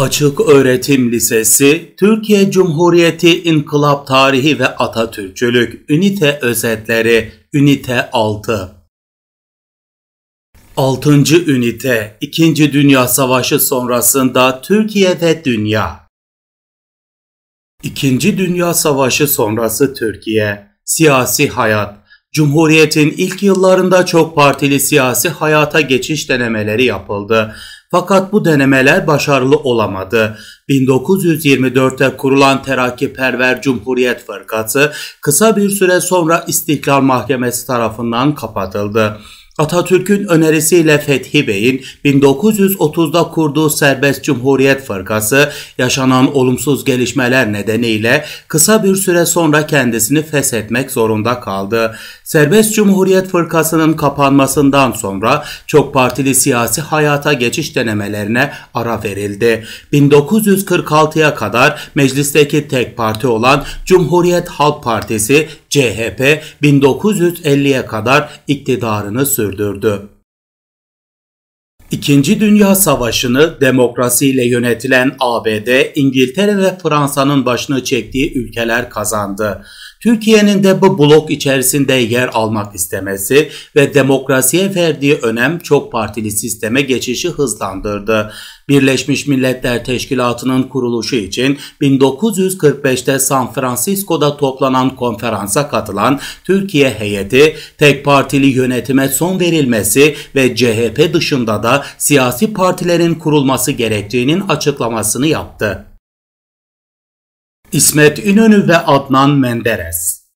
Açık Öğretim Lisesi, Türkiye Cumhuriyeti İnkılap Tarihi ve Atatürkçülük Ünite Özetleri Ünite 6 6. Ünite 2. Dünya Savaşı sonrasında Türkiye ve Dünya İkinci Dünya Savaşı sonrası Türkiye, siyasi hayat, Cumhuriyetin ilk yıllarında çok partili siyasi hayata geçiş denemeleri yapıldı fakat bu denemeler başarılı olamadı. 1924'te kurulan Terakkiperver Cumhuriyet Fırkası kısa bir süre sonra İstiklal Mahkemesi tarafından kapatıldı. Atatürk'ün önerisiyle Fethi Bey'in 1930'da kurduğu Serbest Cumhuriyet Fırkası yaşanan olumsuz gelişmeler nedeniyle kısa bir süre sonra kendisini feshetmek zorunda kaldı. Serbest Cumhuriyet Fırkası'nın kapanmasından sonra çok partili siyasi hayata geçiş denemelerine ara verildi. 1946'ya kadar meclisteki tek parti olan Cumhuriyet Halk Partisi CHP 1950'ye kadar iktidarını sürdürdü. İkinci Dünya Savaşı'nı demokrasiyle yönetilen ABD, İngiltere ve Fransa'nın başını çektiği ülkeler kazandı. Türkiye'nin de bu blok içerisinde yer almak istemesi ve demokrasiye verdiği önem çok partili sisteme geçişi hızlandırdı. Birleşmiş Milletler Teşkilatı'nın kuruluşu için 1945'te San Francisco'da toplanan konferansa katılan Türkiye heyeti tek partili yönetime son verilmesi ve CHP dışında da siyasi partilerin kurulması gerektiğinin açıklamasını yaptı. İsmet İnönü ve Adnan Menderes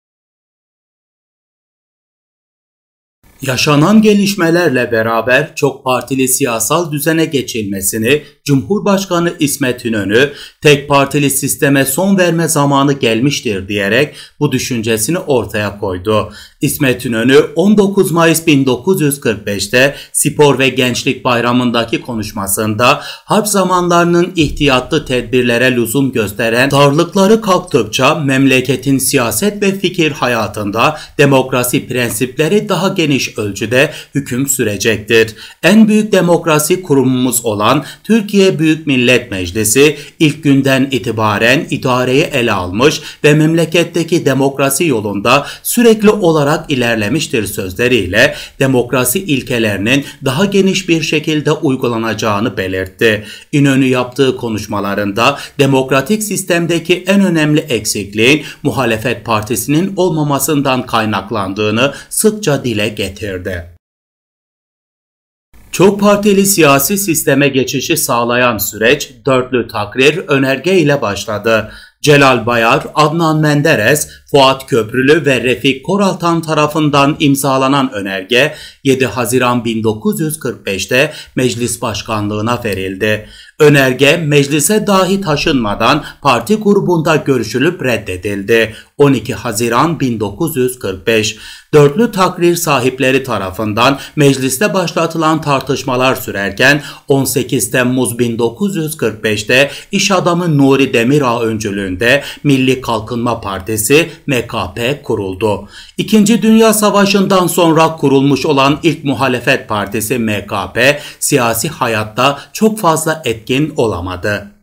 Yaşanan gelişmelerle beraber çok partili siyasal düzene geçilmesini Cumhurbaşkanı İsmet İnönü tek partili sisteme son verme zamanı gelmiştir diyerek bu düşüncesini ortaya koydu. İsmet İnönü 19 Mayıs 1945'te Spor ve Gençlik Bayramı'ndaki konuşmasında harp zamanlarının ihtiyatlı tedbirlere lüzum gösteren darlıkları kalktıkça memleketin siyaset ve fikir hayatında demokrasi prensipleri daha geniş ölçüde hüküm sürecektir. En büyük demokrasi kurumumuz olan Türkiye Türkiye Büyük Millet Meclisi ilk günden itibaren idareyi ele almış ve memleketteki demokrasi yolunda sürekli olarak ilerlemiştir sözleriyle demokrasi ilkelerinin daha geniş bir şekilde uygulanacağını belirtti. İnönü yaptığı konuşmalarında demokratik sistemdeki en önemli eksikliğin muhalefet partisinin olmamasından kaynaklandığını sıkça dile getirdi. Çok partili siyasi sisteme geçişi sağlayan süreç dörtlü takrir önerge ile başladı. Celal Bayar, Adnan Menderes, Fuat Köprülü ve Refik Koraltan tarafından imzalanan önerge 7 Haziran 1945'te meclis başkanlığına verildi. Önerge meclise dahi taşınmadan parti grubunda görüşülüp reddedildi. 12 Haziran 1945 dörtlü takrir sahipleri tarafından mecliste başlatılan tartışmalar sürerken 18 Temmuz 1945'te iş adamı Nuri Demirağ öncülüğünde Milli Kalkınma Partisi MKP kuruldu. İkinci Dünya Savaşı'ndan sonra kurulmuş olan ilk muhalefet partisi MKP siyasi hayatta çok fazla etkin olamadı.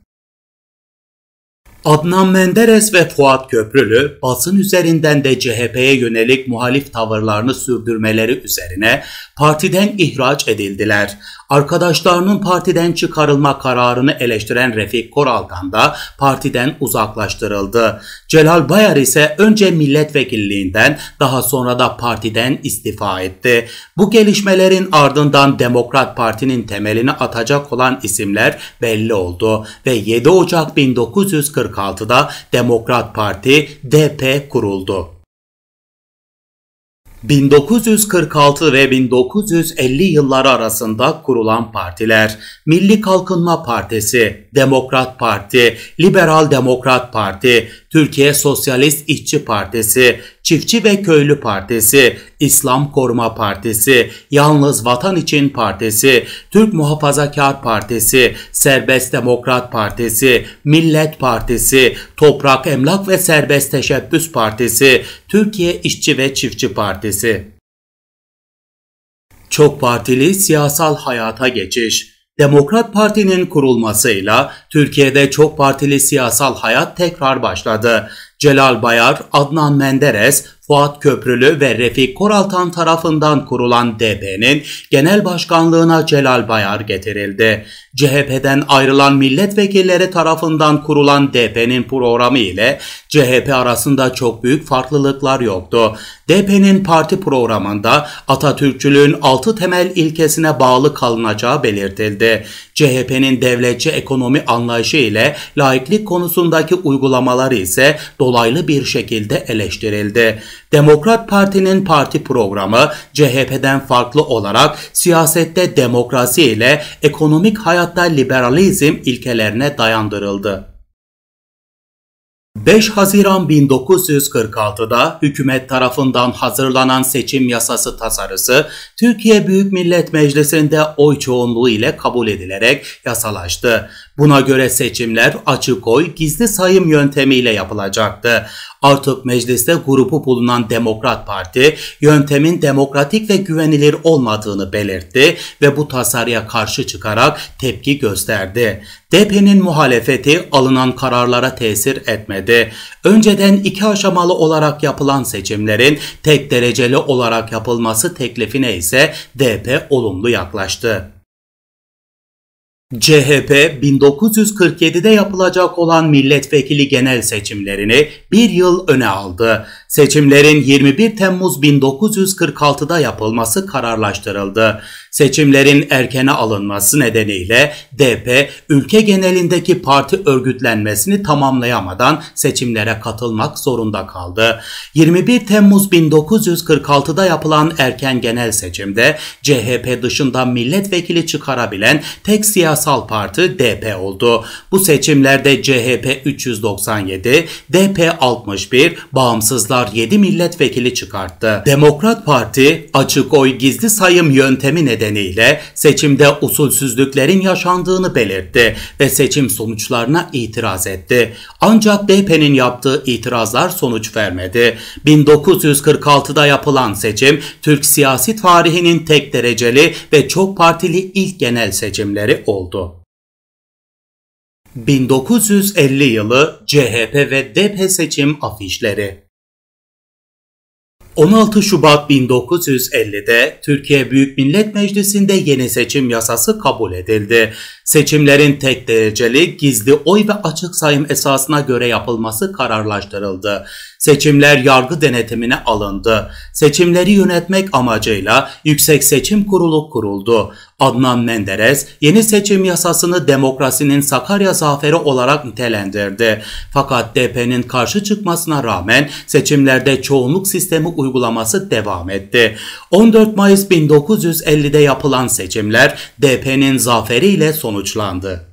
Adnan Menderes ve Fuat Köprülü basın üzerinden de CHP'ye yönelik muhalif tavırlarını sürdürmeleri üzerine partiden ihraç edildiler. Arkadaşlarının partiden çıkarılma kararını eleştiren Refik Koral'dan da partiden uzaklaştırıldı. Celal Bayar ise önce milletvekilliğinden daha sonra da partiden istifa etti. Bu gelişmelerin ardından Demokrat Parti'nin temelini atacak olan isimler belli oldu ve 7 Ocak 1946'da Demokrat Parti DP kuruldu. 1946 ve 1950 yılları arasında kurulan partiler Milli Kalkınma Partisi, Demokrat Parti, Liberal Demokrat Parti, Türkiye Sosyalist İşçi Partisi, Çiftçi ve Köylü Partisi, İslam Koruma Partisi, Yalnız Vatan İçin Partisi, Türk Muhafazakar Partisi, Serbest Demokrat Partisi, Millet Partisi, Toprak Emlak ve Serbest Teşebbüs Partisi, Türkiye İşçi ve Çiftçi Partisi. Çok partili siyasal hayata geçiş Demokrat Parti'nin kurulmasıyla Türkiye'de çok partili siyasal hayat tekrar başladı. Celal Bayar, Adnan Menderes, Fuat Köprülü ve Refik Koraltan tarafından kurulan DB'nin genel başkanlığına Celal Bayar getirildi. CHP'den ayrılan milletvekilleri tarafından kurulan DP'nin programı ile CHP arasında çok büyük farklılıklar yoktu. DP'nin parti programında Atatürkçülüğün 6 temel ilkesine bağlı kalınacağı belirtildi. CHP'nin devletçi ekonomi anlayışı ile laiklik konusundaki uygulamaları ise dolaylı bir şekilde eleştirildi. Demokrat Parti'nin parti programı CHP'den farklı olarak siyasette demokrasi ile ekonomik hayatta liberalizm ilkelerine dayandırıldı. 5 Haziran 1946'da hükümet tarafından hazırlanan seçim yasası tasarısı Türkiye Büyük Millet Meclisi'nde oy çoğunluğu ile kabul edilerek yasalaştı. Buna göre seçimler açık oy gizli sayım yöntemiyle yapılacaktı. Artık mecliste grubu bulunan Demokrat Parti yöntemin demokratik ve güvenilir olmadığını belirtti ve bu tasarıya karşı çıkarak tepki gösterdi. DP'nin muhalefeti alınan kararlara tesir etmedi. Önceden iki aşamalı olarak yapılan seçimlerin tek dereceli olarak yapılması teklifine ise DP olumlu yaklaştı. CHP 1947'de yapılacak olan milletvekili genel seçimlerini bir yıl öne aldı. Seçimlerin 21 Temmuz 1946'da yapılması kararlaştırıldı. Seçimlerin erkene alınması nedeniyle DP ülke genelindeki parti örgütlenmesini tamamlayamadan seçimlere katılmak zorunda kaldı. 21 Temmuz 1946'da yapılan erken genel seçimde CHP dışında milletvekili çıkarabilen tek siyasal parti DP oldu. Bu seçimlerde CHP 397, DP 61, Bağımsızlar 7 milletvekili çıkarttı. Demokrat Parti açık oy gizli sayım yöntemi nedeniyle nedeniyle seçimde usulsüzlüklerin yaşandığını belirtti ve seçim sonuçlarına itiraz etti. Ancak DP'nin yaptığı itirazlar sonuç vermedi. 1946'da yapılan seçim Türk siyasi tarihinin tek dereceli ve çok partili ilk genel seçimleri oldu. 1950 yılı CHP ve DP seçim afişleri 16 Şubat 1950'de Türkiye Büyük Millet Meclisi'nde yeni seçim yasası kabul edildi. Seçimlerin tek dereceli, gizli oy ve açık sayım esasına göre yapılması kararlaştırıldı. Seçimler yargı denetimine alındı. Seçimleri yönetmek amacıyla Yüksek Seçim Kurulu kuruldu. Adnan Menderes yeni seçim yasasını demokrasinin Sakarya zaferi olarak nitelendirdi. Fakat DP'nin karşı çıkmasına rağmen seçimlerde çoğunluk sistemi uygulaması devam etti. 14 Mayıs 1950'de yapılan seçimler DP'nin zaferiyle sonuçlandı.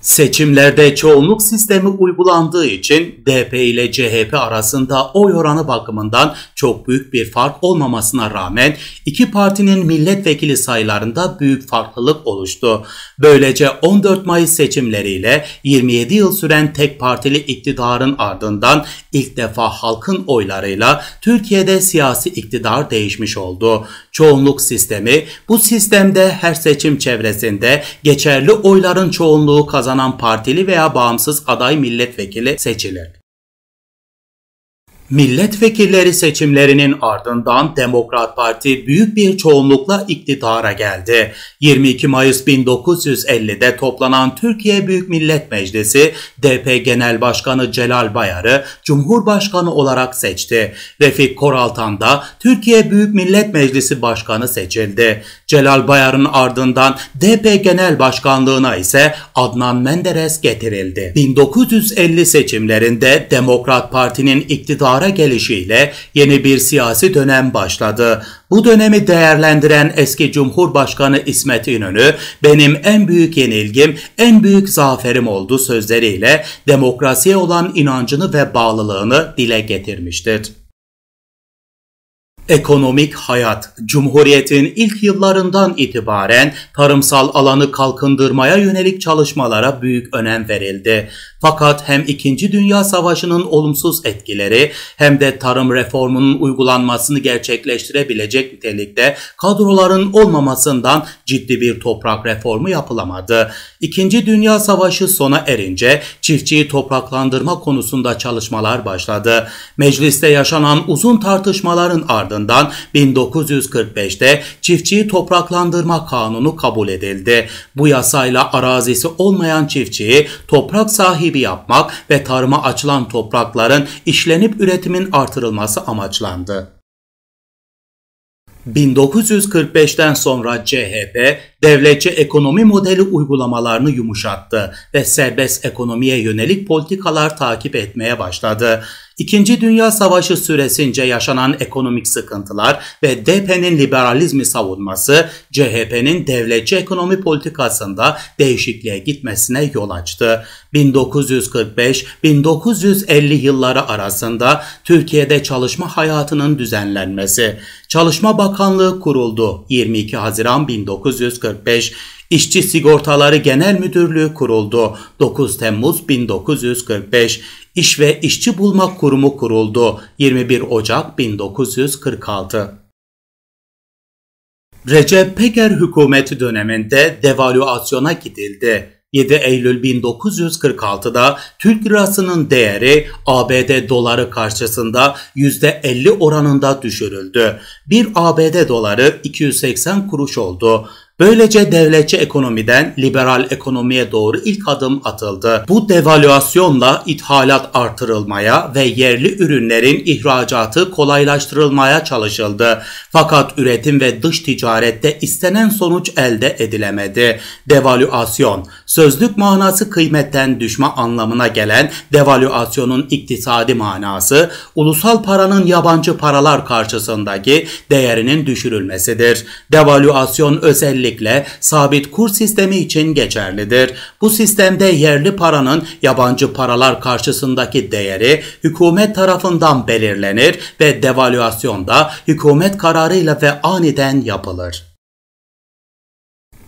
Seçimlerde çoğunluk sistemi uygulandığı için DP ile CHP arasında oy oranı bakımından çok büyük bir fark olmamasına rağmen iki partinin milletvekili sayılarında büyük farklılık oluştu. Böylece 14 Mayıs seçimleriyle 27 yıl süren tek partili iktidarın ardından ilk defa halkın oylarıyla Türkiye'de siyasi iktidar değişmiş oldu. Çoğunluk sistemi bu sistemde her seçim çevresinde geçerli oyların çoğunluğu kazanmıştı kazanan partili veya bağımsız aday milletvekili seçilir. Milletvekilleri seçimlerinin ardından Demokrat Parti büyük bir çoğunlukla iktidara geldi. 22 Mayıs 1950'de toplanan Türkiye Büyük Millet Meclisi DP Genel Başkanı Celal Bayar'ı Cumhurbaşkanı olarak seçti. Refik Koraltan da Türkiye Büyük Millet Meclisi Başkanı seçildi. Celal Bayar'ın ardından DP Genel Başkanlığına ise Adnan Menderes getirildi. 1950 seçimlerinde Demokrat Parti'nin iktidarı iktidara gelişiyle yeni bir siyasi dönem başladı. Bu dönemi değerlendiren eski Cumhurbaşkanı İsmet İnönü, benim en büyük yenilgim, en büyük zaferim oldu sözleriyle demokrasiye olan inancını ve bağlılığını dile getirmiştir. Ekonomik hayat, Cumhuriyet'in ilk yıllarından itibaren tarımsal alanı kalkındırmaya yönelik çalışmalara büyük önem verildi. Fakat hem 2. Dünya Savaşı'nın olumsuz etkileri hem de tarım reformunun uygulanmasını gerçekleştirebilecek nitelikte kadroların olmamasından ciddi bir toprak reformu yapılamadı. 2. Dünya Savaşı sona erince çiftçiyi topraklandırma konusunda çalışmalar başladı. Mecliste yaşanan uzun tartışmaların ardından ardından 1945'te çiftçiyi topraklandırma kanunu kabul edildi. Bu yasayla arazisi olmayan çiftçiyi toprak sahibi yapmak ve tarıma açılan toprakların işlenip üretimin artırılması amaçlandı. 1945'ten sonra CHP devletçi ekonomi modeli uygulamalarını yumuşattı ve serbest ekonomiye yönelik politikalar takip etmeye başladı. İkinci Dünya Savaşı süresince yaşanan ekonomik sıkıntılar ve DP'nin liberalizmi savunması CHP'nin devletçi ekonomi politikasında değişikliğe gitmesine yol açtı. 1945-1950 yılları arasında Türkiye'de çalışma hayatının düzenlenmesi, Çalışma Bakanlığı kuruldu 22 Haziran 1945 İşçi Sigortaları Genel Müdürlüğü kuruldu 9 Temmuz 1945. İş ve İşçi Bulma Kurumu kuruldu. 21 Ocak 1946. Recep Peker hükümeti döneminde devalüasyona gidildi. 7 Eylül 1946'da Türk lirasının değeri ABD doları karşısında %50 oranında düşürüldü. 1 ABD doları 280 kuruş oldu. Böylece devletçi ekonomiden liberal ekonomiye doğru ilk adım atıldı. Bu devalüasyonla ithalat artırılmaya ve yerli ürünlerin ihracatı kolaylaştırılmaya çalışıldı. Fakat üretim ve dış ticarette istenen sonuç elde edilemedi. Devalüasyon, sözlük manası kıymetten düşme anlamına gelen devalüasyonun iktisadi manası, ulusal paranın yabancı paralar karşısındaki değerinin düşürülmesidir. Devalüasyon özelliği özellikle sabit kur sistemi için geçerlidir. Bu sistemde yerli paranın yabancı paralar karşısındaki değeri hükümet tarafından belirlenir ve devalüasyon hükümet kararıyla ve aniden yapılır.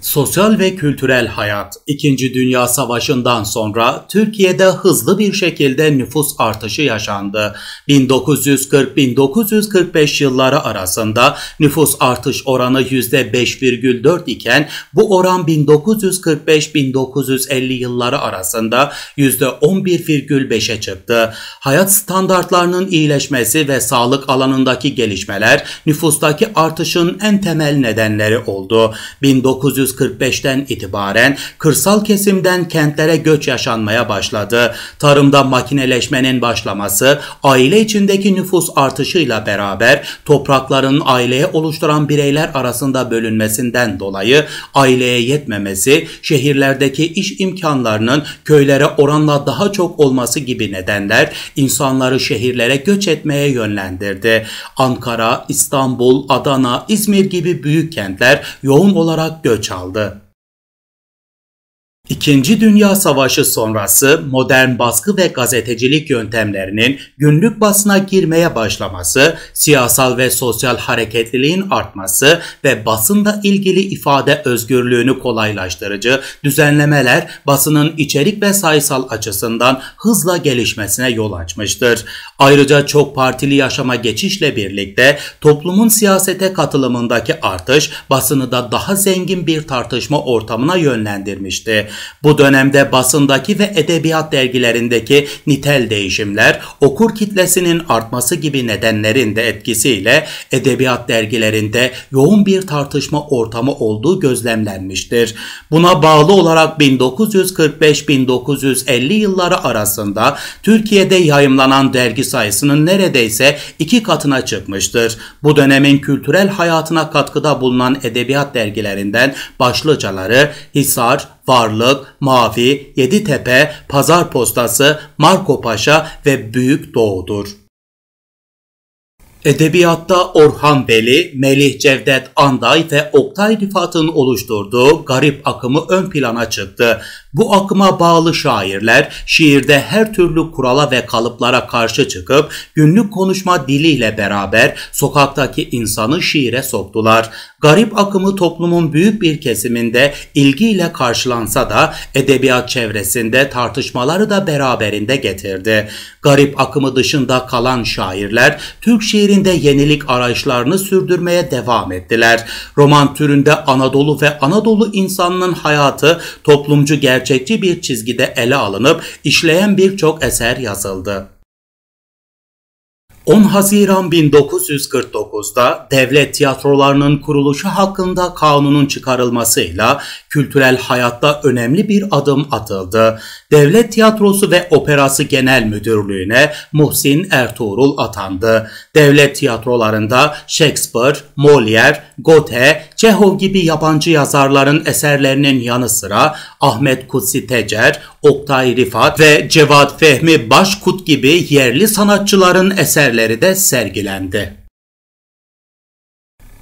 Sosyal ve kültürel hayat 2. Dünya Savaşı'ndan sonra Türkiye'de hızlı bir şekilde nüfus artışı yaşandı. 1940-1945 yılları arasında nüfus artış oranı %5,4 iken bu oran 1945-1950 yılları arasında %11,5'e çıktı. Hayat standartlarının iyileşmesi ve sağlık alanındaki gelişmeler nüfustaki artışın en temel nedenleri oldu. 1900 1945'ten itibaren kırsal kesimden kentlere göç yaşanmaya başladı. Tarımda makineleşmenin başlaması, aile içindeki nüfus artışıyla beraber toprakların aileye oluşturan bireyler arasında bölünmesinden dolayı aileye yetmemesi, şehirlerdeki iş imkanlarının köylere oranla daha çok olması gibi nedenler insanları şehirlere göç etmeye yönlendirdi. Ankara, İstanbul, Adana, İzmir gibi büyük kentler yoğun olarak göç aldı kaldı. İkinci Dünya Savaşı sonrası modern baskı ve gazetecilik yöntemlerinin günlük basına girmeye başlaması, siyasal ve sosyal hareketliliğin artması ve basında ilgili ifade özgürlüğünü kolaylaştırıcı düzenlemeler basının içerik ve sayısal açısından hızla gelişmesine yol açmıştır. Ayrıca çok partili yaşama geçişle birlikte toplumun siyasete katılımındaki artış basını da daha zengin bir tartışma ortamına yönlendirmişti. Bu dönemde basındaki ve edebiyat dergilerindeki nitel değişimler, okur kitlesinin artması gibi nedenlerin de etkisiyle edebiyat dergilerinde yoğun bir tartışma ortamı olduğu gözlemlenmiştir. Buna bağlı olarak 1945-1950 yılları arasında Türkiye'de yayımlanan dergi sayısının neredeyse iki katına çıkmıştır. Bu dönemin kültürel hayatına katkıda bulunan edebiyat dergilerinden başlıcaları Hisar, Varlık, Mavi, Yeditepe, Pazar Postası, Marco Paşa ve Büyük Doğu'dur. Edebiyatta Orhan Veli, Melih Cevdet Anday ve Oktay Rifat'ın oluşturduğu garip akımı ön plana çıktı. Bu akıma bağlı şairler şiirde her türlü kurala ve kalıplara karşı çıkıp günlük konuşma diliyle beraber sokaktaki insanı şiire soktular. Garip akımı toplumun büyük bir kesiminde ilgiyle karşılansa da edebiyat çevresinde tartışmaları da beraberinde getirdi. Garip akımı dışında kalan şairler Türk şiirinde yenilik arayışlarını sürdürmeye devam ettiler. Roman türünde Anadolu ve Anadolu insanının hayatı toplumcu gerçekleşti gerçekçi bir çizgide ele alınıp işleyen birçok eser yazıldı. 10 Haziran 1949'da devlet tiyatrolarının kuruluşu hakkında kanunun çıkarılmasıyla kültürel hayatta önemli bir adım atıldı. Devlet Tiyatrosu ve Operası Genel Müdürlüğü'ne Muhsin Ertuğrul atandı. Devlet tiyatrolarında Shakespeare, Molière, Goethe, Çehov gibi yabancı yazarların eserlerinin yanı sıra Ahmet Kutsi Tecer, Oktay Rifat ve Cevat Fehmi Başkut gibi yerli sanatçıların eserleri de sergilendi.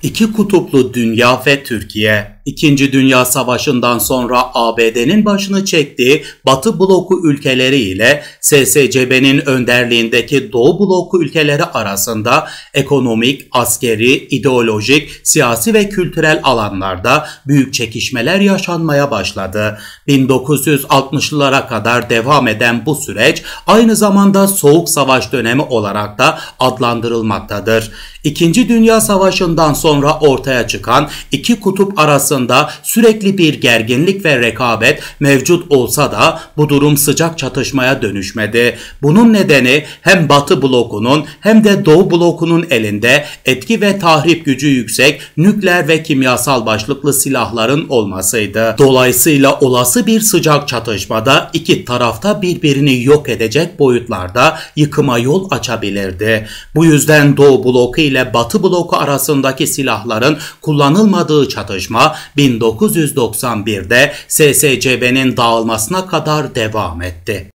İki kutuplu dünya ve Türkiye İkinci Dünya Savaşı'ndan sonra ABD'nin başını çektiği Batı bloku ülkeleri ile SSCB'nin önderliğindeki Doğu bloku ülkeleri arasında ekonomik, askeri, ideolojik, siyasi ve kültürel alanlarda büyük çekişmeler yaşanmaya başladı. 1960'lara kadar devam eden bu süreç aynı zamanda Soğuk Savaş dönemi olarak da adlandırılmaktadır. İkinci Dünya Savaşı'ndan sonra ortaya çıkan iki kutup arasında arasında sürekli bir gerginlik ve rekabet mevcut olsa da bu durum sıcak çatışmaya dönüşmedi. Bunun nedeni hem Batı blokunun hem de Doğu blokunun elinde etki ve tahrip gücü yüksek nükleer ve kimyasal başlıklı silahların olmasıydı. Dolayısıyla olası bir sıcak çatışmada iki tarafta birbirini yok edecek boyutlarda yıkıma yol açabilirdi. Bu yüzden Doğu bloku ile Batı bloku arasındaki silahların kullanılmadığı çatışma 1991'de SSCB'nin dağılmasına kadar devam etti.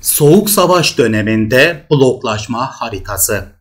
Soğuk Savaş döneminde bloklaşma haritası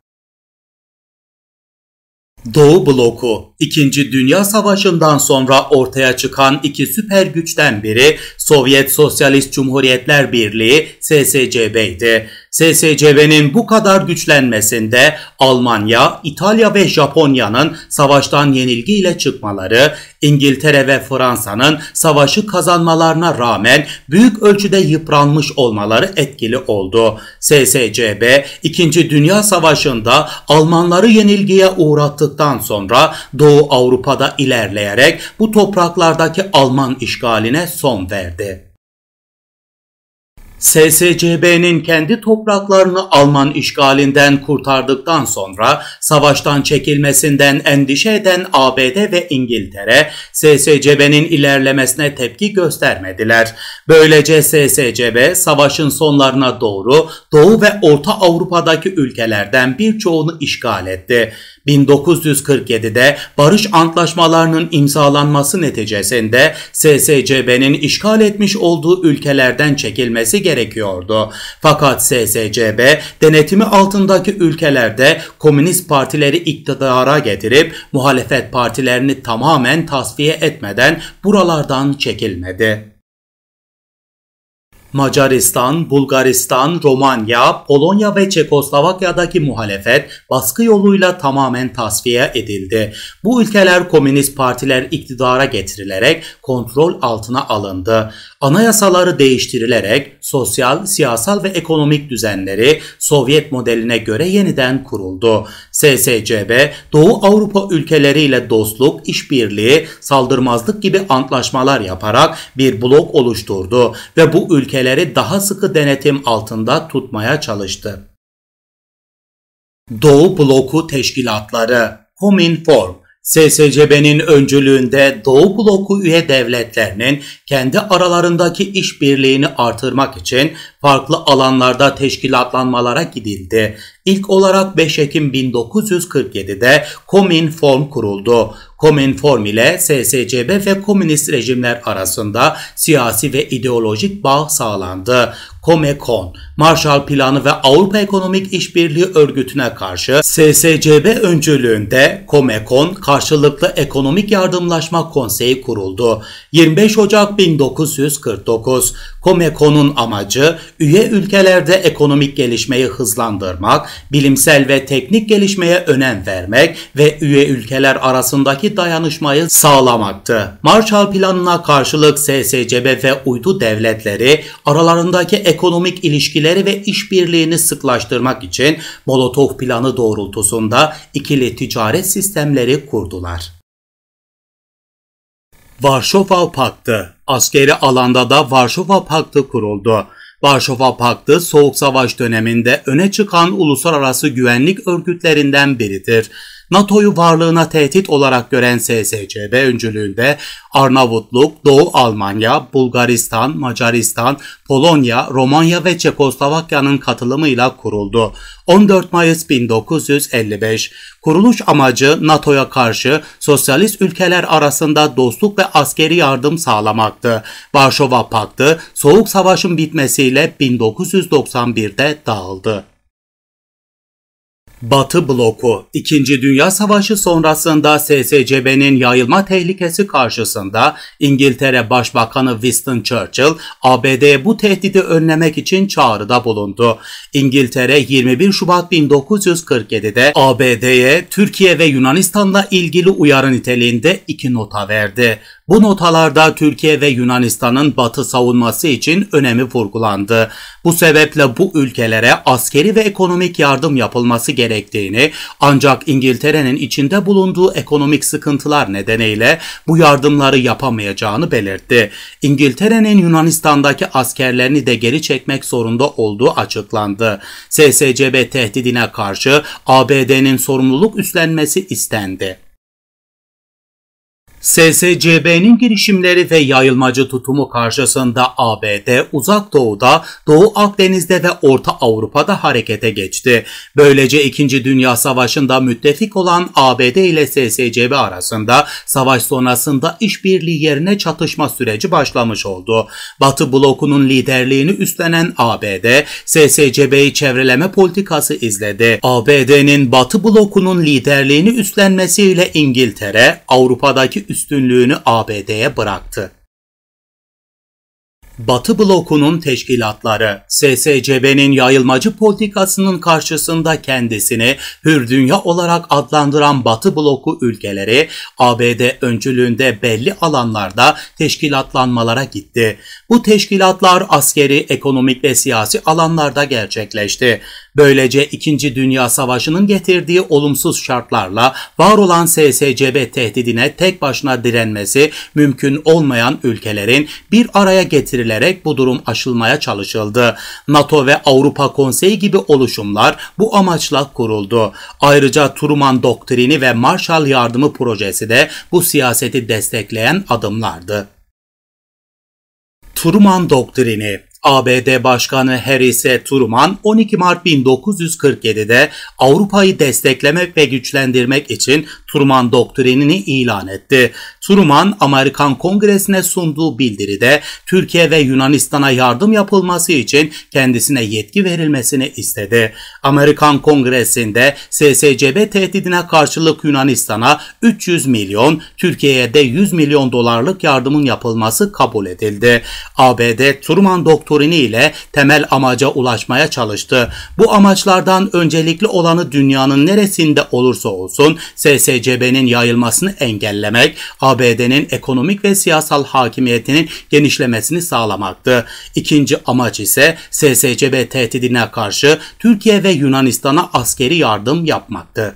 Doğu bloku, İkinci Dünya Savaşı'ndan sonra ortaya çıkan iki süper güçten biri Sovyet Sosyalist Cumhuriyetler Birliği SSCB idi. SSCB'nin bu kadar güçlenmesinde Almanya, İtalya ve Japonya'nın savaştan yenilgiyle çıkmaları, İngiltere ve Fransa'nın savaşı kazanmalarına rağmen büyük ölçüde yıpranmış olmaları etkili oldu. SSCB 2. Dünya Savaşı'nda Almanları yenilgiye uğrattıktan sonra Doğu Avrupa'da ilerleyerek bu topraklardaki Alman işgaline son verdi. SSCB'nin kendi topraklarını Alman işgalinden kurtardıktan sonra savaştan çekilmesinden endişe eden ABD ve İngiltere SSCB'nin ilerlemesine tepki göstermediler. Böylece SSCB savaşın sonlarına doğru Doğu ve Orta Avrupa'daki ülkelerden birçoğunu işgal etti. 1947'de barış antlaşmalarının imzalanması neticesinde SSCB'nin işgal etmiş olduğu ülkelerden çekilmesi gerektiğini gerekiyordu. Fakat SSCB denetimi altındaki ülkelerde komünist partileri iktidara getirip muhalefet partilerini tamamen tasfiye etmeden buralardan çekilmedi. Macaristan, Bulgaristan, Romanya, Polonya ve Çekoslovakya'daki muhalefet baskı yoluyla tamamen tasfiye edildi. Bu ülkeler komünist partiler iktidara getirilerek kontrol altına alındı. Anayasaları değiştirilerek sosyal, siyasal ve ekonomik düzenleri Sovyet modeline göre yeniden kuruldu. SSCB, Doğu Avrupa ülkeleriyle dostluk, işbirliği, saldırmazlık gibi antlaşmalar yaparak bir blok oluşturdu ve bu ülkeleri daha sıkı denetim altında tutmaya çalıştı. Doğu Bloku Teşkilatları Kominform SSCB'nin öncülüğünde Doğu bloku üye devletlerinin kendi aralarındaki işbirliğini artırmak için farklı alanlarda teşkilatlanmalara gidildi. İlk olarak 5 Ekim 1947'de Kominform kuruldu. Kominform ile SSCB ve komünist rejimler arasında siyasi ve ideolojik bağ sağlandı. Comecon, Marshall Planı ve Avrupa Ekonomik İşbirliği Örgütü'ne karşı SSCB öncülüğünde Comecon Karşılıklı Ekonomik Yardımlaşma Konseyi kuruldu. 25 Ocak 1949 COMECO'nun amacı üye ülkelerde ekonomik gelişmeyi hızlandırmak, bilimsel ve teknik gelişmeye önem vermek ve üye ülkeler arasındaki dayanışmayı sağlamaktı. Marshall Planı'na karşılık SSCB ve uydu devletleri aralarındaki ekonomik ilişkileri ve işbirliğini sıklaştırmak için Molotov Planı doğrultusunda ikili ticaret sistemleri kurdular. Varşova Paktı. Askeri alanda da Varşova Paktı kuruldu. Varşova Paktı Soğuk Savaş döneminde öne çıkan uluslararası güvenlik örgütlerinden biridir. NATO'yu varlığına tehdit olarak gören SSCB öncülüğünde Arnavutluk, Doğu Almanya, Bulgaristan, Macaristan, Polonya, Romanya ve Çekoslovakya'nın katılımıyla kuruldu. 14 Mayıs 1955 Kuruluş amacı NATO'ya karşı sosyalist ülkeler arasında dostluk ve askeri yardım sağlamaktı. Varşova Paktı Soğuk Savaş'ın bitmesiyle 1991'de dağıldı. Batı bloku 2. Dünya Savaşı sonrasında SSCB'nin yayılma tehlikesi karşısında İngiltere Başbakanı Winston Churchill ABD'ye bu tehdidi önlemek için çağrıda bulundu. İngiltere 21 Şubat 1947'de ABD'ye Türkiye ve Yunanistan'la ilgili uyarı niteliğinde iki nota verdi. Bu notalarda Türkiye ve Yunanistan'ın batı savunması için önemi vurgulandı. Bu sebeple bu ülkelere askeri ve ekonomik yardım yapılması gerektiğini ancak İngiltere'nin içinde bulunduğu ekonomik sıkıntılar nedeniyle bu yardımları yapamayacağını belirtti. İngiltere'nin Yunanistan'daki askerlerini de geri çekmek zorunda olduğu açıklandı. SSCB tehdidine karşı ABD'nin sorumluluk üstlenmesi istendi. SSCB'nin girişimleri ve yayılmacı tutumu karşısında ABD uzak doğuda, Doğu Akdeniz'de ve Orta Avrupa'da harekete geçti. Böylece 2. Dünya Savaşı'nda müttefik olan ABD ile SSCB arasında savaş sonrasında işbirliği yerine çatışma süreci başlamış oldu. Batı blokunun liderliğini üstlenen ABD, SSCB'yi çevreleme politikası izledi. ABD'nin Batı blokunun liderliğini üstlenmesiyle İngiltere, Avrupa'daki üstünlüğünü ABD'ye bıraktı. Batı blokunun teşkilatları SSCB'nin yayılmacı politikasının karşısında kendisini hür dünya olarak adlandıran Batı bloku ülkeleri ABD öncülüğünde belli alanlarda teşkilatlanmalara gitti. Bu teşkilatlar askeri, ekonomik ve siyasi alanlarda gerçekleşti. Böylece 2. Dünya Savaşı'nın getirdiği olumsuz şartlarla var olan SSCB tehdidine tek başına direnmesi mümkün olmayan ülkelerin bir araya getirilerek bu durum aşılmaya çalışıldı. NATO ve Avrupa Konseyi gibi oluşumlar bu amaçla kuruldu. Ayrıca Truman Doktrini ve Marshall Yardımı Projesi de bu siyaseti destekleyen adımlardı. Truman Doktrini ABD Başkanı Harry S. Truman 12 Mart 1947'de Avrupa'yı desteklemek ve güçlendirmek için Truman doktrinini ilan etti. Truman Amerikan Kongresi'ne sunduğu bildiride Türkiye ve Yunanistan'a yardım yapılması için kendisine yetki verilmesini istedi. Amerikan Kongresi'nde SSCB tehdidine karşılık Yunanistan'a 300 milyon, Türkiye'ye de 100 milyon dolarlık yardımın yapılması kabul edildi. ABD Truman doktrini ile temel amaca ulaşmaya çalıştı. Bu amaçlardan öncelikli olanı dünyanın neresinde olursa olsun SSCB SCB'nin yayılmasını engellemek, ABD'nin ekonomik ve siyasal hakimiyetinin genişlemesini sağlamaktı. İkinci amaç ise SSCB tehdidine karşı Türkiye ve Yunanistan'a askeri yardım yapmaktı.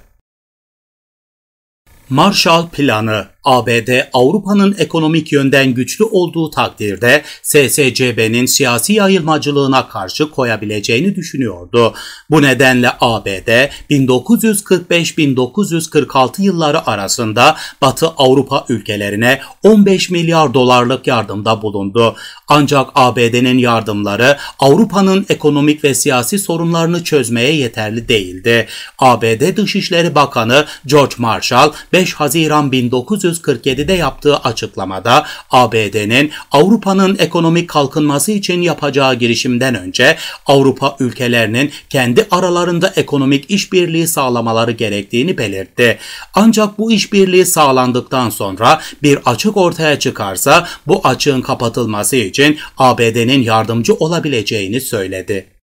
Marshall Planı ABD Avrupa'nın ekonomik yönden güçlü olduğu takdirde SSCB'nin siyasi yayılmacılığına karşı koyabileceğini düşünüyordu. Bu nedenle ABD 1945-1946 yılları arasında Batı Avrupa ülkelerine 15 milyar dolarlık yardımda bulundu. Ancak ABD'nin yardımları Avrupa'nın ekonomik ve siyasi sorunlarını çözmeye yeterli değildi. ABD Dışişleri Bakanı George Marshall 5 Haziran 1945 1947'de yaptığı açıklamada ABD'nin Avrupa'nın ekonomik kalkınması için yapacağı girişimden önce Avrupa ülkelerinin kendi aralarında ekonomik işbirliği sağlamaları gerektiğini belirtti. Ancak bu işbirliği sağlandıktan sonra bir açık ortaya çıkarsa bu açığın kapatılması için ABD'nin yardımcı olabileceğini söyledi.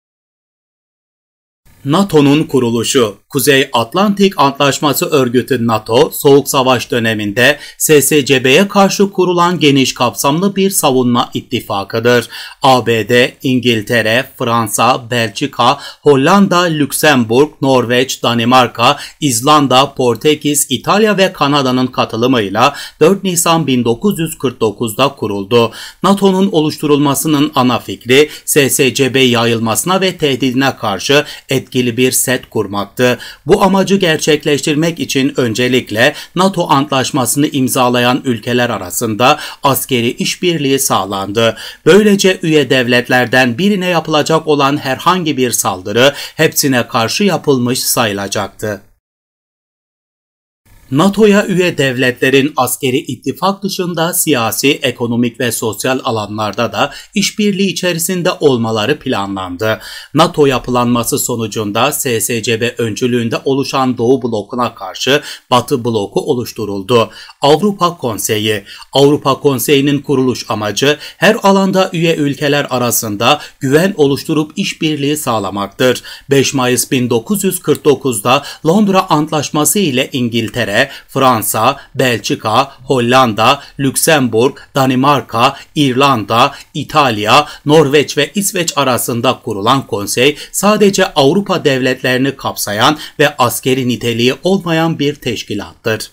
NATO'nun kuruluşu Kuzey Atlantik Antlaşması Örgütü NATO, Soğuk Savaş döneminde SSCB'ye karşı kurulan geniş kapsamlı bir savunma ittifakıdır. ABD, İngiltere, Fransa, Belçika, Hollanda, Lüksemburg, Norveç, Danimarka, İzlanda, Portekiz, İtalya ve Kanada'nın katılımıyla 4 Nisan 1949'da kuruldu. NATO'nun oluşturulmasının ana fikri SSCB yayılmasına ve tehdidine karşı etkili etkili bir set kurmaktı. Bu amacı gerçekleştirmek için öncelikle NATO antlaşmasını imzalayan ülkeler arasında askeri işbirliği sağlandı. Böylece üye devletlerden birine yapılacak olan herhangi bir saldırı hepsine karşı yapılmış sayılacaktı. NATO'ya üye devletlerin askeri ittifak dışında siyasi, ekonomik ve sosyal alanlarda da işbirliği içerisinde olmaları planlandı. NATO yapılanması sonucunda SSCB öncülüğünde oluşan Doğu blokuna karşı Batı bloku oluşturuldu. Avrupa Konseyi Avrupa Konseyi'nin kuruluş amacı her alanda üye ülkeler arasında güven oluşturup işbirliği sağlamaktır. 5 Mayıs 1949'da Londra Antlaşması ile İngiltere Fransa, Belçika, Hollanda, Lüksemburg, Danimarka, İrlanda, İtalya, Norveç ve İsveç arasında kurulan konsey sadece Avrupa devletlerini kapsayan ve askeri niteliği olmayan bir teşkilattır.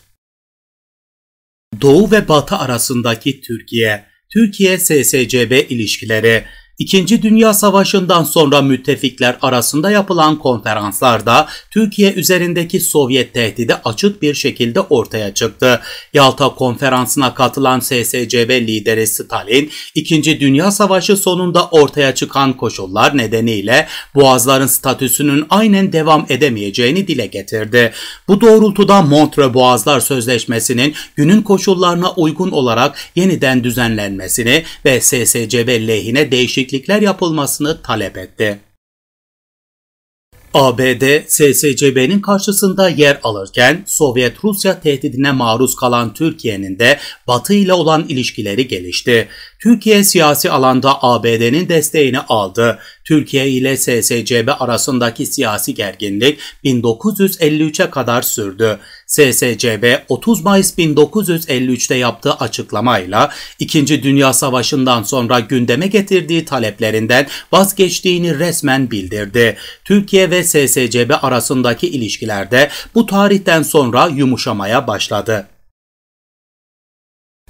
Doğu ve Batı arasındaki Türkiye Türkiye-SSCB ilişkileri İkinci Dünya Savaşı'ndan sonra müttefikler arasında yapılan konferanslarda Türkiye üzerindeki Sovyet tehdidi açık bir şekilde ortaya çıktı. Yalta konferansına katılan SSCB lideri Stalin, İkinci Dünya Savaşı sonunda ortaya çıkan koşullar nedeniyle Boğazların statüsünün aynen devam edemeyeceğini dile getirdi. Bu doğrultuda Montre Boğazlar Sözleşmesi'nin günün koşullarına uygun olarak yeniden düzenlenmesini ve SSCB lehine değişik değişiklikler yapılmasını talep etti. ABD, SSCB'nin karşısında yer alırken Sovyet-Rusya tehdidine maruz kalan Türkiye'nin de Batı ile olan ilişkileri gelişti. Türkiye siyasi alanda ABD'nin desteğini aldı. Türkiye ile SSCB arasındaki siyasi gerginlik 1953'e kadar sürdü. SSCB 30 Mayıs 1953'te yaptığı açıklamayla 2. Dünya Savaşı'ndan sonra gündeme getirdiği taleplerinden vazgeçtiğini resmen bildirdi. Türkiye ve SSCB arasındaki ilişkilerde bu tarihten sonra yumuşamaya başladı.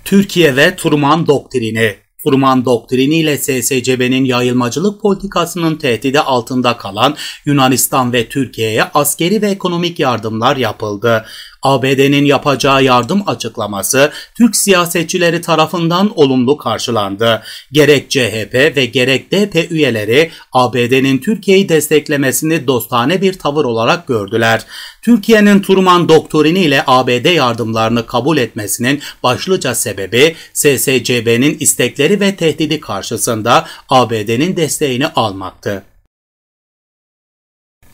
Türkiye ve Truman Doktrini. Truman doktrini ile SSCB'nin yayılmacılık politikasının tehdidi altında kalan Yunanistan ve Türkiye'ye askeri ve ekonomik yardımlar yapıldı. ABD'nin yapacağı yardım açıklaması Türk siyasetçileri tarafından olumlu karşılandı. Gerek CHP ve gerek DP üyeleri ABD'nin Türkiye'yi desteklemesini dostane bir tavır olarak gördüler. Türkiye'nin Truman doktrini ile ABD yardımlarını kabul etmesinin başlıca sebebi SSCB'nin istekleri ve tehdidi karşısında ABD'nin desteğini almaktı.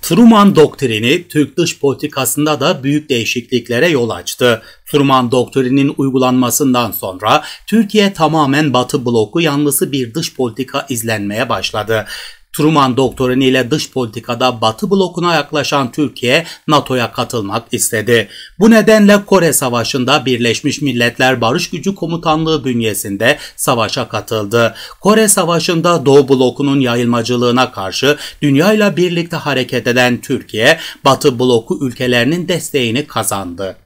Truman doktrini Türk dış politikasında da büyük değişikliklere yol açtı. Truman doktrininin uygulanmasından sonra Türkiye tamamen Batı bloku yanlısı bir dış politika izlenmeye başladı. Truman Doktorini dış politikada Batı blokuna yaklaşan Türkiye NATO'ya katılmak istedi. Bu nedenle Kore Savaşı'nda Birleşmiş Milletler Barış Gücü Komutanlığı bünyesinde savaşa katıldı. Kore Savaşı'nda Doğu blokunun yayılmacılığına karşı dünyayla birlikte hareket eden Türkiye, Batı bloku ülkelerinin desteğini kazandı.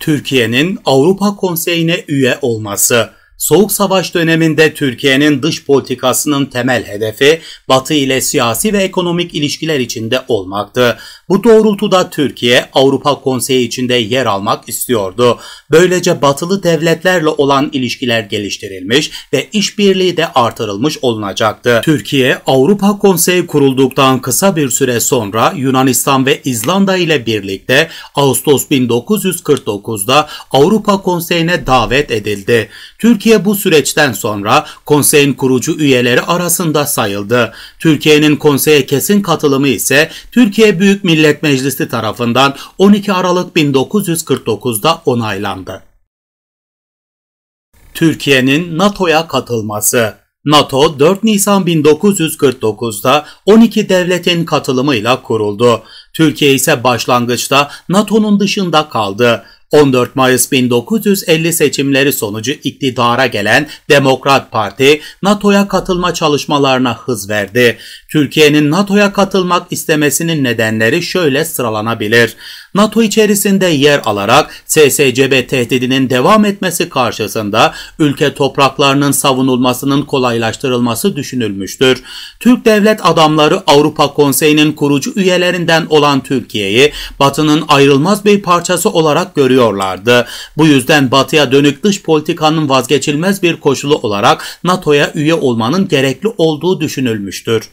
Türkiye'nin Avrupa Konseyi'ne üye olması Soğuk Savaş döneminde Türkiye'nin dış politikasının temel hedefi Batı ile siyasi ve ekonomik ilişkiler içinde olmaktı. Bu doğrultuda Türkiye Avrupa Konseyi içinde yer almak istiyordu. Böylece batılı devletlerle olan ilişkiler geliştirilmiş ve işbirliği de artırılmış olunacaktı. Türkiye Avrupa Konseyi kurulduktan kısa bir süre sonra Yunanistan ve İzlanda ile birlikte Ağustos 1949'da Avrupa Konseyi'ne davet edildi. Türkiye bu süreçten sonra konseyin kurucu üyeleri arasında sayıldı. Türkiye'nin konseye kesin katılımı ise Türkiye Büyük Millet Millet Meclisi tarafından 12 Aralık 1949'da onaylandı. Türkiye'nin NATO'ya katılması NATO 4 Nisan 1949'da 12 devletin katılımıyla kuruldu. Türkiye ise başlangıçta NATO'nun dışında kaldı. 14 Mayıs 1950 seçimleri sonucu iktidara gelen Demokrat Parti NATO'ya katılma çalışmalarına hız verdi. Türkiye'nin NATO'ya katılmak istemesinin nedenleri şöyle sıralanabilir. NATO içerisinde yer alarak SSCB tehdidinin devam etmesi karşısında ülke topraklarının savunulmasının kolaylaştırılması düşünülmüştür. Türk devlet adamları Avrupa Konseyi'nin kurucu üyelerinden olan Türkiye'yi Batı'nın ayrılmaz bir parçası olarak görüyorlardı. Bu yüzden Batı'ya dönük dış politikanın vazgeçilmez bir koşulu olarak NATO'ya üye olmanın gerekli olduğu düşünülmüştür.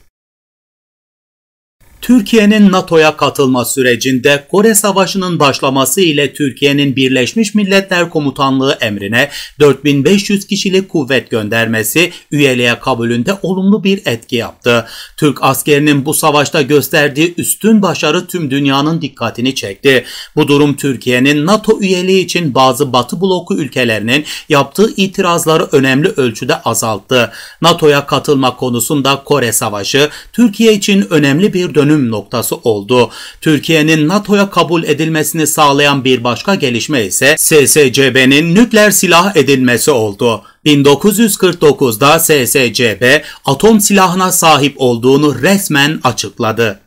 Türkiye'nin NATO'ya katılma sürecinde Kore Savaşı'nın başlaması ile Türkiye'nin Birleşmiş Milletler Komutanlığı emrine 4500 kişilik kuvvet göndermesi üyeliğe kabulünde olumlu bir etki yaptı. Türk askerinin bu savaşta gösterdiği üstün başarı tüm dünyanın dikkatini çekti. Bu durum Türkiye'nin NATO üyeliği için bazı Batı bloku ülkelerinin yaptığı itirazları önemli ölçüde azalttı. NATO'ya katılma konusunda Kore Savaşı Türkiye için önemli bir dönüm dönüm noktası oldu. Türkiye'nin NATO'ya kabul edilmesini sağlayan bir başka gelişme ise SSCB'nin nükleer silah edilmesi oldu. 1949'da SSCB atom silahına sahip olduğunu resmen açıkladı.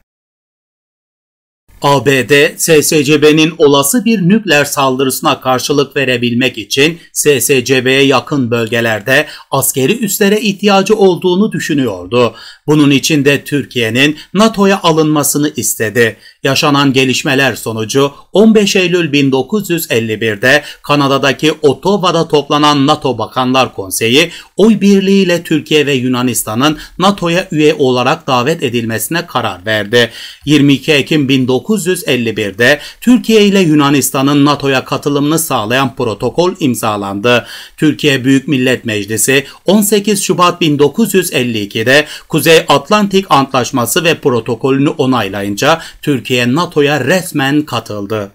ABD, SSCB'nin olası bir nükleer saldırısına karşılık verebilmek için SSCB'ye yakın bölgelerde askeri üslere ihtiyacı olduğunu düşünüyordu. Bunun için de Türkiye'nin NATO'ya alınmasını istedi. Yaşanan gelişmeler sonucu 15 Eylül 1951'de Kanada'daki Ottawa'da toplanan NATO Bakanlar Konseyi oy birliğiyle Türkiye ve Yunanistan'ın NATO'ya üye olarak davet edilmesine karar verdi. 22 Ekim 1951'de Türkiye ile Yunanistan'ın NATO'ya katılımını sağlayan protokol imzalandı. Türkiye Büyük Millet Meclisi 18 Şubat 1952'de Kuzey Atlantik Antlaşması ve protokolünü onaylayınca Türkiye NATO'ya resmen katıldı.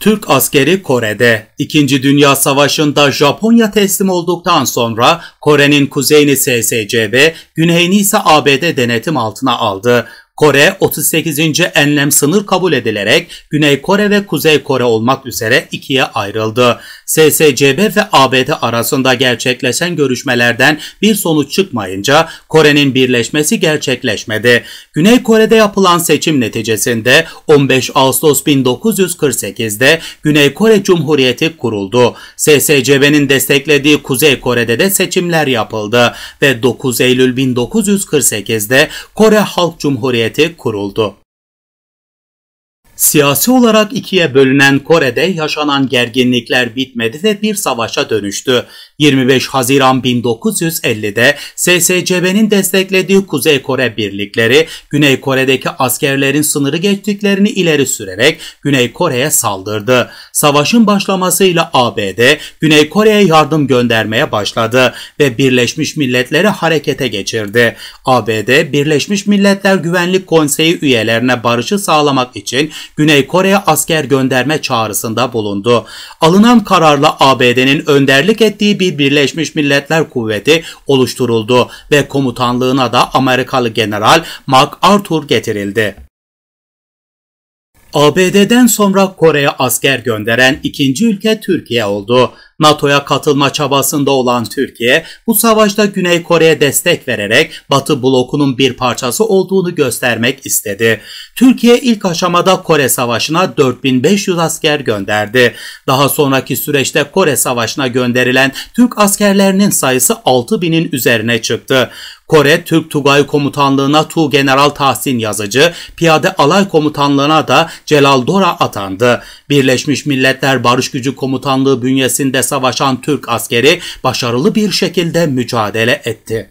Türk askeri Kore'de 2. Dünya Savaşı'nda Japonya teslim olduktan sonra Kore'nin kuzeyini SSCB, güneyini ise ABD denetim altına aldı. Kore 38. enlem sınır kabul edilerek Güney Kore ve Kuzey Kore olmak üzere ikiye ayrıldı. SSCB ve ABD arasında gerçekleşen görüşmelerden bir sonuç çıkmayınca Kore'nin birleşmesi gerçekleşmedi. Güney Kore'de yapılan seçim neticesinde 15 Ağustos 1948'de Güney Kore Cumhuriyeti kuruldu. SSCB'nin desteklediği Kuzey Kore'de de seçimler yapıldı ve 9 Eylül 1948'de Kore Halk Cumhuriyeti kuruldu. Siyasi olarak ikiye bölünen Kore'de yaşanan gerginlikler bitmedi ve bir savaşa dönüştü. 25 Haziran 1950'de SSCB'nin desteklediği Kuzey Kore birlikleri Güney Kore'deki askerlerin sınırı geçtiklerini ileri sürerek Güney Kore'ye saldırdı. Savaşın başlamasıyla ABD Güney Kore'ye yardım göndermeye başladı ve Birleşmiş Milletleri harekete geçirdi. ABD Birleşmiş Milletler Güvenlik Konseyi üyelerine barışı sağlamak için Güney Kore'ye asker gönderme çağrısında bulundu. Alınan kararla ABD'nin önderlik ettiği bir Birleşmiş Milletler Kuvveti oluşturuldu ve komutanlığına da Amerikalı General MacArthur getirildi. ABD'den sonra Kore'ye asker gönderen ikinci ülke Türkiye oldu. NATO'ya katılma çabasında olan Türkiye, bu savaşta Güney Kore'ye destek vererek Batı blokunun bir parçası olduğunu göstermek istedi. Türkiye ilk aşamada Kore Savaşı'na 4500 asker gönderdi. Daha sonraki süreçte Kore Savaşı'na gönderilen Türk askerlerinin sayısı 6000'in üzerine çıktı. Kore Türk Tugay Komutanlığı'na Tu General Tahsin Yazıcı, Piyade Alay Komutanlığı'na da Celal Dora atandı. Birleşmiş Milletler Barış Gücü Komutanlığı bünyesinde savaşan Türk askeri başarılı bir şekilde mücadele etti.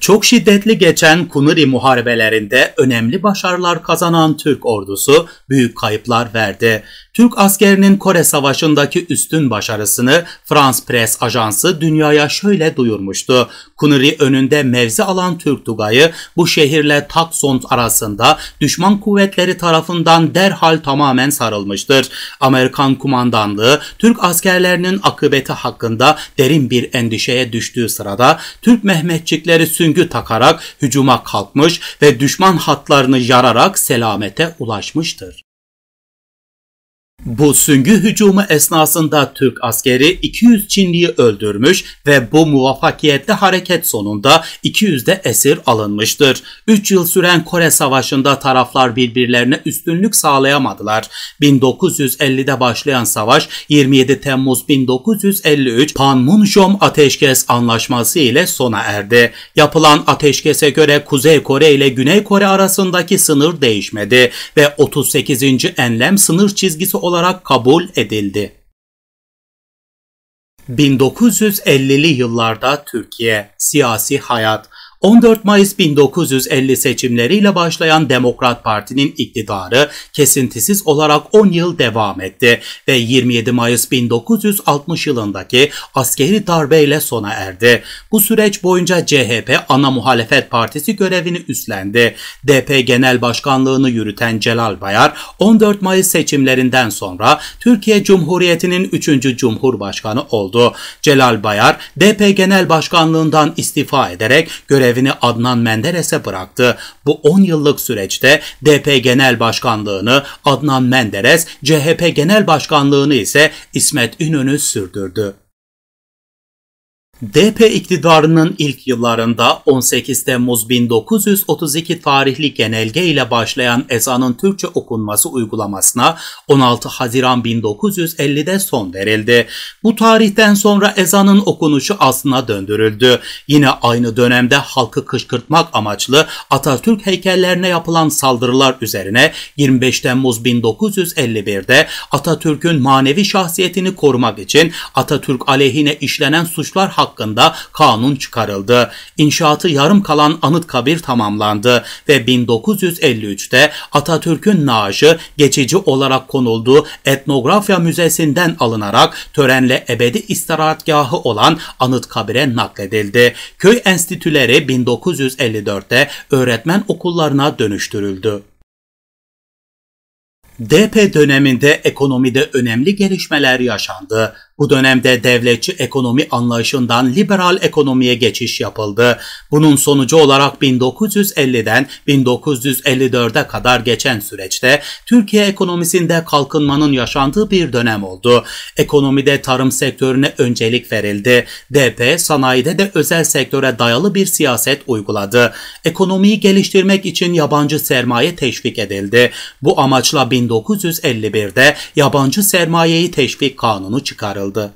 Çok şiddetli geçen Kunuri muharebelerinde önemli başarılar kazanan Türk ordusu büyük kayıplar verdi. Türk askerinin Kore Savaşı'ndaki üstün başarısını France Press Ajansı dünyaya şöyle duyurmuştu. Kunuri önünde mevzi alan Türk Tugay'ı bu şehirle Taksont arasında düşman kuvvetleri tarafından derhal tamamen sarılmıştır. Amerikan kumandanlığı Türk askerlerinin akıbeti hakkında derin bir endişeye düştüğü sırada Türk Mehmetçikleri süngü takarak hücuma kalkmış ve düşman hatlarını yararak selamete ulaşmıştır. Bu süngü hücumu esnasında Türk askeri 200 Çinliyi öldürmüş ve bu muvaffakiyetli hareket sonunda 200 de esir alınmıştır. 3 yıl süren Kore Savaşı'nda taraflar birbirlerine üstünlük sağlayamadılar. 1950'de başlayan savaş 27 Temmuz 1953 Panmunjom Ateşkes Anlaşması ile sona erdi. Yapılan ateşkese göre Kuzey Kore ile Güney Kore arasındaki sınır değişmedi ve 38. enlem sınır çizgisi olan olarak kabul edildi. 1950'li yıllarda Türkiye siyasi hayat 14 Mayıs 1950 seçimleriyle başlayan Demokrat Parti'nin iktidarı kesintisiz olarak 10 yıl devam etti ve 27 Mayıs 1960 yılındaki askeri darbeyle sona erdi. Bu süreç boyunca CHP ana muhalefet partisi görevini üstlendi. DP Genel Başkanlığını yürüten Celal Bayar 14 Mayıs seçimlerinden sonra Türkiye Cumhuriyeti'nin 3. Cumhurbaşkanı oldu. Celal Bayar DP Genel Başkanlığından istifa ederek görev görevini Adnan Menderes'e bıraktı. Bu 10 yıllık süreçte DP Genel Başkanlığını Adnan Menderes, CHP Genel Başkanlığını ise İsmet İnönü sürdürdü. DP iktidarının ilk yıllarında 18 Temmuz 1932 tarihli genelge ile başlayan ezanın Türkçe okunması uygulamasına 16 Haziran 1950'de son verildi. Bu tarihten sonra ezanın okunuşu aslına döndürüldü. Yine aynı dönemde halkı kışkırtmak amaçlı Atatürk heykellerine yapılan saldırılar üzerine 25 Temmuz 1951'de Atatürk'ün manevi şahsiyetini korumak için Atatürk aleyhine işlenen suçlar hakkında hakkında kanun çıkarıldı. İnşaatı yarım kalan anıt kabir tamamlandı ve 1953'te Atatürk'ün naaşı geçici olarak konulduğu etnografya müzesinden alınarak törenle ebedi istirahatgahı olan anıt kabire nakledildi. Köy enstitüleri 1954'te öğretmen okullarına dönüştürüldü. DP döneminde ekonomide önemli gelişmeler yaşandı. Bu dönemde devletçi ekonomi anlayışından liberal ekonomiye geçiş yapıldı. Bunun sonucu olarak 1950'den 1954'e kadar geçen süreçte Türkiye ekonomisinde kalkınmanın yaşandığı bir dönem oldu. Ekonomide tarım sektörüne öncelik verildi. DP sanayide de özel sektöre dayalı bir siyaset uyguladı. Ekonomiyi geliştirmek için yabancı sermaye teşvik edildi. Bu amaçla 1951'de yabancı sermayeyi teşvik kanunu çıkarıldı aktarıldı.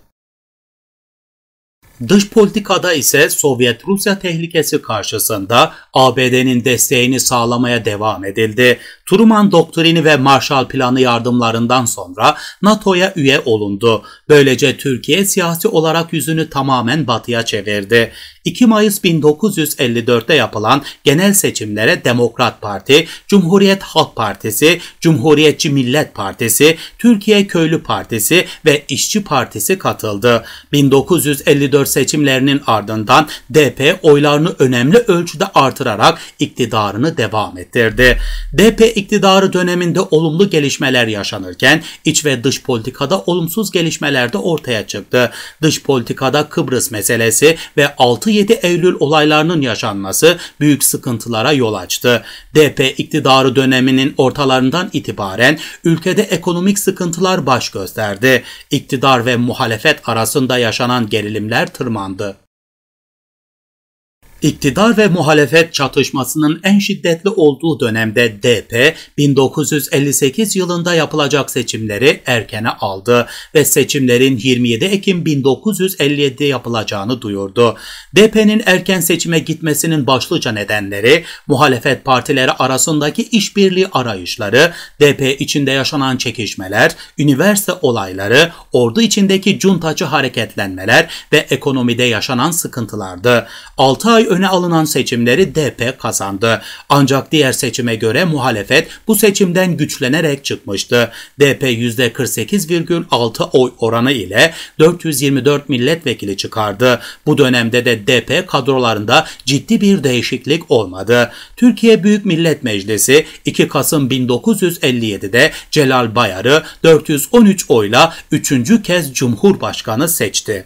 Dış politikada ise Sovyet Rusya tehlikesi karşısında ABD'nin desteğini sağlamaya devam edildi. Truman doktrini ve Marshall planı yardımlarından sonra NATO'ya üye olundu. Böylece Türkiye siyasi olarak yüzünü tamamen batıya çevirdi. 2 Mayıs 1954'te yapılan genel seçimlere Demokrat Parti, Cumhuriyet Halk Partisi, Cumhuriyetçi Millet Partisi, Türkiye Köylü Partisi ve İşçi Partisi katıldı. 1954 seçimlerinin ardından DP oylarını önemli ölçüde artırarak iktidarını devam ettirdi. DP iktidarı döneminde olumlu gelişmeler yaşanırken iç ve dış politikada olumsuz gelişmeler de ortaya çıktı. Dış politikada Kıbrıs meselesi ve 6-7 Eylül olaylarının yaşanması büyük sıkıntılara yol açtı. DP iktidarı döneminin ortalarından itibaren ülkede ekonomik sıkıntılar baş gösterdi. İktidar ve muhalefet arasında yaşanan gerilimler tırmandı. İktidar ve muhalefet çatışmasının en şiddetli olduğu dönemde DP 1958 yılında yapılacak seçimleri erkene aldı ve seçimlerin 27 Ekim 1957 yapılacağını duyurdu. DP'nin erken seçime gitmesinin başlıca nedenleri muhalefet partileri arasındaki işbirliği arayışları, DP içinde yaşanan çekişmeler, üniversite olayları, ordu içindeki cuntacı hareketlenmeler ve ekonomide yaşanan sıkıntılardı. 6 ay öne alınan seçimleri DP kazandı. Ancak diğer seçime göre muhalefet bu seçimden güçlenerek çıkmıştı. DP %48,6 oy oranı ile 424 milletvekili çıkardı. Bu dönemde de DP kadrolarında ciddi bir değişiklik olmadı. Türkiye Büyük Millet Meclisi 2 Kasım 1957'de Celal Bayar'ı 413 oyla 3. kez Cumhurbaşkanı seçti.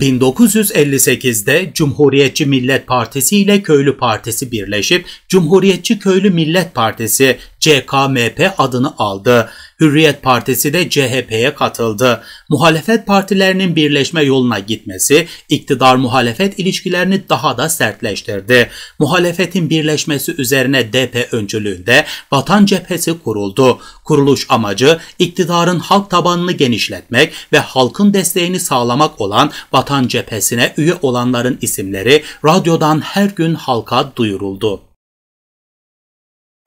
1958'de Cumhuriyetçi Millet Partisi ile Köylü Partisi birleşip Cumhuriyetçi Köylü Millet Partisi CKMP adını aldı. Hürriyet Partisi de CHP'ye katıldı. Muhalefet partilerinin birleşme yoluna gitmesi iktidar muhalefet ilişkilerini daha da sertleştirdi. Muhalefetin birleşmesi üzerine DP öncülüğünde Vatan Cephesi kuruldu. Kuruluş amacı iktidarın halk tabanını genişletmek ve halkın desteğini sağlamak olan Vatan Cephesi'ne üye olanların isimleri radyodan her gün halka duyuruldu.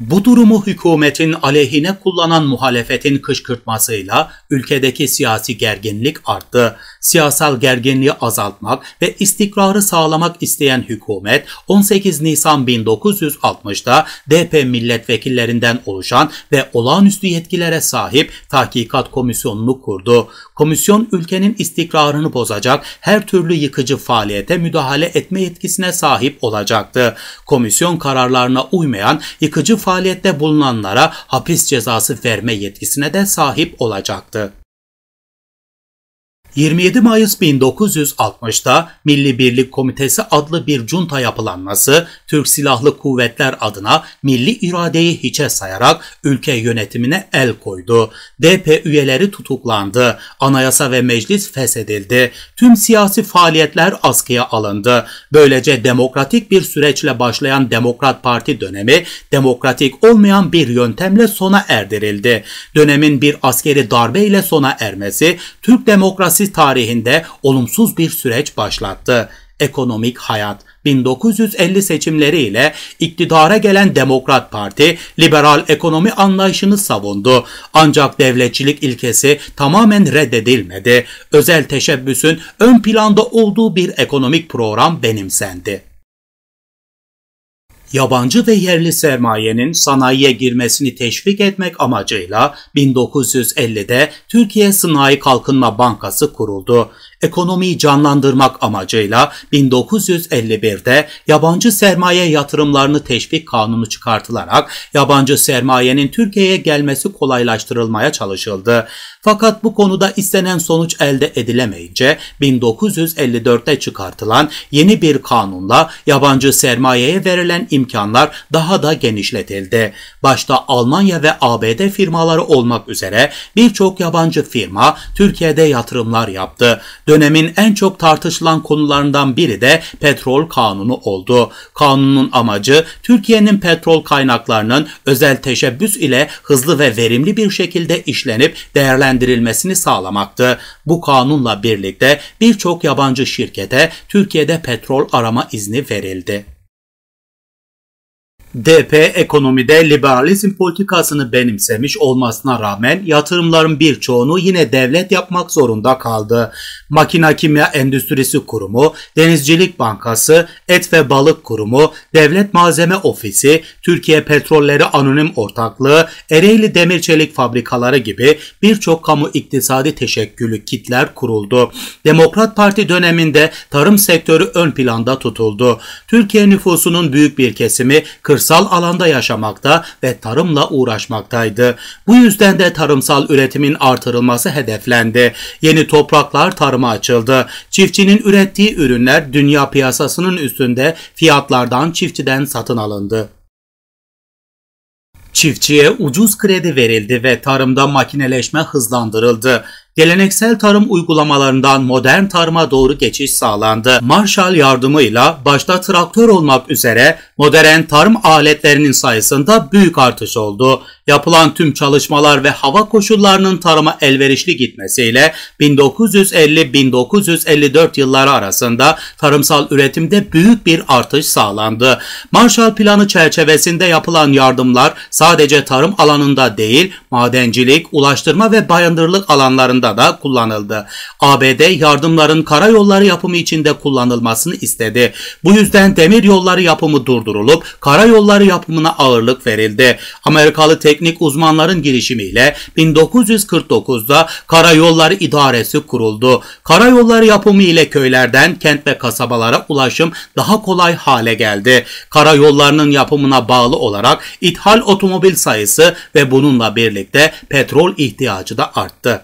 Bu durumu hükümetin aleyhine kullanan muhalefetin kışkırtmasıyla ülkedeki siyasi gerginlik arttı. Siyasal gerginliği azaltmak ve istikrarı sağlamak isteyen hükümet 18 Nisan 1960'da DP milletvekillerinden oluşan ve olağanüstü yetkilere sahip tahkikat komisyonunu kurdu. Komisyon ülkenin istikrarını bozacak her türlü yıkıcı faaliyete müdahale etme yetkisine sahip olacaktı. Komisyon kararlarına uymayan yıkıcı faaliyette bulunanlara hapis cezası verme yetkisine de sahip olacaktı. 27 Mayıs 1960'da Milli Birlik Komitesi adlı bir junta yapılanması Türk Silahlı Kuvvetler adına milli iradeyi hiçe sayarak ülke yönetimine el koydu. DP üyeleri tutuklandı. Anayasa ve meclis feshedildi. Tüm siyasi faaliyetler askıya alındı. Böylece demokratik bir süreçle başlayan Demokrat Parti dönemi demokratik olmayan bir yöntemle sona erdirildi. Dönemin bir askeri darbeyle sona ermesi Türk demokrasi Marksist tarihinde olumsuz bir süreç başlattı. Ekonomik hayat 1950 seçimleriyle iktidara gelen Demokrat Parti liberal ekonomi anlayışını savundu. Ancak devletçilik ilkesi tamamen reddedilmedi. Özel teşebbüsün ön planda olduğu bir ekonomik program benimsendi yabancı ve yerli sermayenin sanayiye girmesini teşvik etmek amacıyla 1950'de Türkiye Sanayi Kalkınma Bankası kuruldu ekonomiyi canlandırmak amacıyla 1951'de yabancı sermaye yatırımlarını teşvik kanunu çıkartılarak yabancı sermayenin Türkiye'ye gelmesi kolaylaştırılmaya çalışıldı. Fakat bu konuda istenen sonuç elde edilemeyince 1954'te çıkartılan yeni bir kanunla yabancı sermayeye verilen imkanlar daha da genişletildi. Başta Almanya ve ABD firmaları olmak üzere birçok yabancı firma Türkiye'de yatırımlar yaptı. Dönemin en çok tartışılan konularından biri de petrol kanunu oldu. Kanunun amacı Türkiye'nin petrol kaynaklarının özel teşebbüs ile hızlı ve verimli bir şekilde işlenip değerlendirilmesini sağlamaktı. Bu kanunla birlikte birçok yabancı şirkete Türkiye'de petrol arama izni verildi. DP ekonomide liberalizm politikasını benimsemiş olmasına rağmen yatırımların birçoğunu yine devlet yapmak zorunda kaldı. Makina Kimya Endüstrisi Kurumu, Denizcilik Bankası, Et ve Balık Kurumu, Devlet Malzeme Ofisi, Türkiye Petrolleri Anonim Ortaklığı, Ereğli Demir Çelik Fabrikaları gibi birçok kamu iktisadi teşekküllü kitler kuruldu. Demokrat Parti döneminde tarım sektörü ön planda tutuldu. Türkiye nüfusunun büyük bir kesimi kırsal kırsal alanda yaşamakta ve tarımla uğraşmaktaydı. Bu yüzden de tarımsal üretimin artırılması hedeflendi. Yeni topraklar tarıma açıldı. Çiftçinin ürettiği ürünler dünya piyasasının üstünde fiyatlardan çiftçiden satın alındı. Çiftçiye ucuz kredi verildi ve tarımda makineleşme hızlandırıldı. Geleneksel tarım uygulamalarından modern tarıma doğru geçiş sağlandı. Marshall yardımıyla başta traktör olmak üzere modern tarım aletlerinin sayısında büyük artış oldu. Yapılan tüm çalışmalar ve hava koşullarının tarıma elverişli gitmesiyle 1950-1954 yılları arasında tarımsal üretimde büyük bir artış sağlandı. Marshall Planı çerçevesinde yapılan yardımlar sadece tarım alanında değil, madencilik, ulaştırma ve bayındırlık alanlarında yılında da kullanıldı. ABD yardımların karayolları yapımı içinde kullanılmasını istedi. Bu yüzden demir yolları yapımı durdurulup karayolları yapımına ağırlık verildi. Amerikalı teknik uzmanların girişimiyle 1949'da karayolları idaresi kuruldu. Karayolları yapımı ile köylerden kent ve kasabalara ulaşım daha kolay hale geldi. Karayollarının yapımına bağlı olarak ithal otomobil sayısı ve bununla birlikte petrol ihtiyacı da arttı.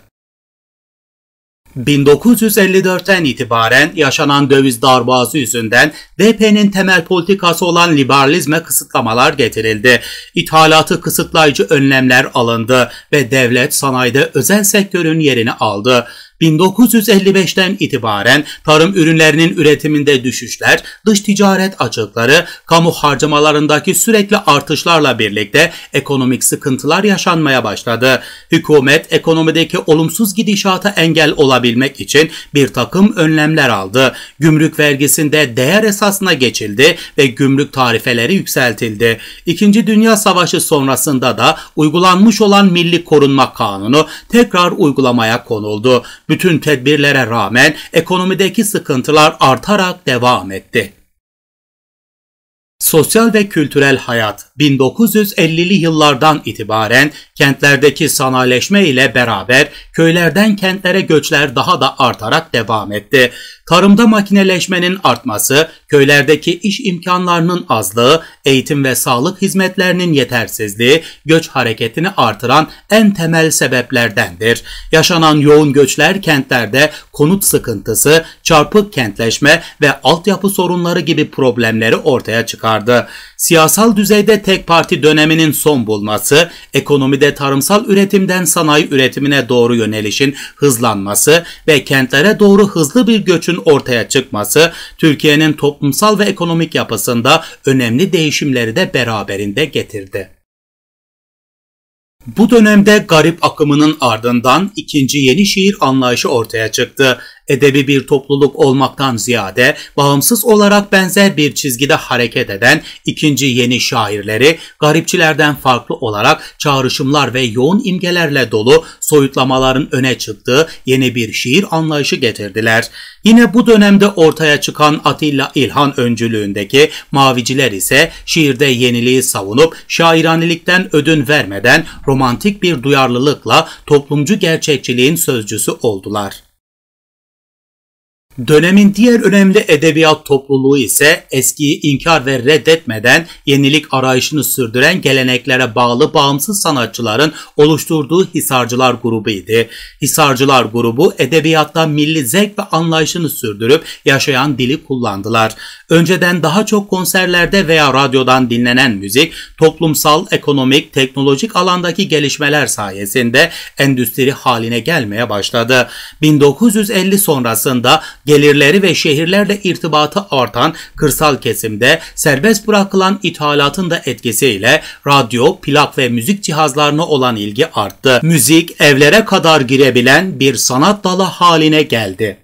1954'ten itibaren yaşanan döviz darbası yüzünden DP'nin temel politikası olan liberalizme kısıtlamalar getirildi. İthalatı kısıtlayıcı önlemler alındı ve devlet sanayide özel sektörün yerini aldı. 1955'ten itibaren tarım ürünlerinin üretiminde düşüşler, dış ticaret açıkları, kamu harcamalarındaki sürekli artışlarla birlikte ekonomik sıkıntılar yaşanmaya başladı. Hükümet ekonomideki olumsuz gidişata engel olabilmek için bir takım önlemler aldı. Gümrük vergisinde değer esasına geçildi ve gümrük tarifeleri yükseltildi. İkinci Dünya Savaşı sonrasında da uygulanmış olan Milli Korunma Kanunu tekrar uygulamaya konuldu. Bütün tedbirlere rağmen ekonomideki sıkıntılar artarak devam etti. Sosyal ve kültürel hayat 1950'li yıllardan itibaren kentlerdeki sanayileşme ile beraber köylerden kentlere göçler daha da artarak devam etti. Tarımda makineleşmenin artması, köylerdeki iş imkanlarının azlığı, eğitim ve sağlık hizmetlerinin yetersizliği göç hareketini artıran en temel sebeplerdendir. Yaşanan yoğun göçler kentlerde konut sıkıntısı, çarpık kentleşme ve altyapı sorunları gibi problemleri ortaya çıkardı. Siyasal düzeyde tek parti döneminin son bulması, ekonomide tarımsal üretimden sanayi üretimine doğru yönelişin hızlanması ve kentlere doğru hızlı bir göçün ortaya çıkması Türkiye'nin toplumsal ve ekonomik yapısında önemli değişimleri de beraberinde getirdi. Bu dönemde garip akımının ardından ikinci yeni şiir anlayışı ortaya çıktı edebi bir topluluk olmaktan ziyade bağımsız olarak benzer bir çizgide hareket eden ikinci yeni şairleri garipçilerden farklı olarak çağrışımlar ve yoğun imgelerle dolu soyutlamaların öne çıktığı yeni bir şiir anlayışı getirdiler. Yine bu dönemde ortaya çıkan Atilla İlhan öncülüğündeki Maviciler ise şiirde yeniliği savunup şairanelikten ödün vermeden romantik bir duyarlılıkla toplumcu gerçekçiliğin sözcüsü oldular. Dönemin diğer önemli edebiyat topluluğu ise eskiyi inkar ve reddetmeden yenilik arayışını sürdüren geleneklere bağlı bağımsız sanatçıların oluşturduğu Hisarcılar grubu idi. Hisarcılar grubu edebiyatta milli zevk ve anlayışını sürdürüp yaşayan dili kullandılar. Önceden daha çok konserlerde veya radyodan dinlenen müzik toplumsal, ekonomik, teknolojik alandaki gelişmeler sayesinde endüstri haline gelmeye başladı. 1950 sonrasında gelirleri ve şehirlerle irtibatı artan kırsal kesimde serbest bırakılan ithalatın da etkisiyle radyo, plak ve müzik cihazlarına olan ilgi arttı. Müzik evlere kadar girebilen bir sanat dalı haline geldi.